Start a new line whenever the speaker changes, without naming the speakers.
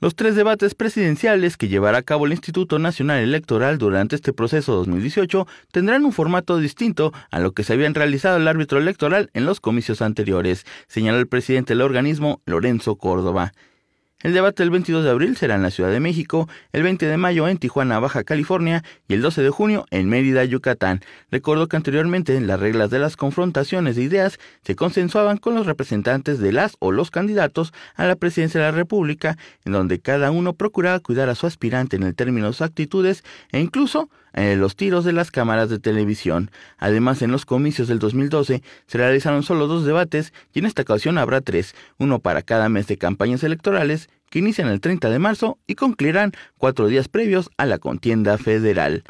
Los tres debates presidenciales que llevará a cabo el Instituto Nacional Electoral durante este proceso 2018 tendrán un formato distinto a lo que se habían realizado el árbitro electoral en los comicios anteriores, señaló el presidente del organismo, Lorenzo Córdoba. El debate el 22 de abril será en la Ciudad de México, el 20 de mayo en Tijuana, Baja California y el 12 de junio en Mérida, Yucatán. Recuerdo que anteriormente las reglas de las confrontaciones de ideas se consensuaban con los representantes de las o los candidatos a la presidencia de la República, en donde cada uno procuraba cuidar a su aspirante en el término de sus actitudes e incluso eh, los tiros de las cámaras de televisión. Además, en los comicios del 2012 se realizaron solo dos debates y en esta ocasión habrá tres, uno para cada mes de campañas electorales que inician el 30 de marzo y concluirán cuatro días previos a la contienda federal.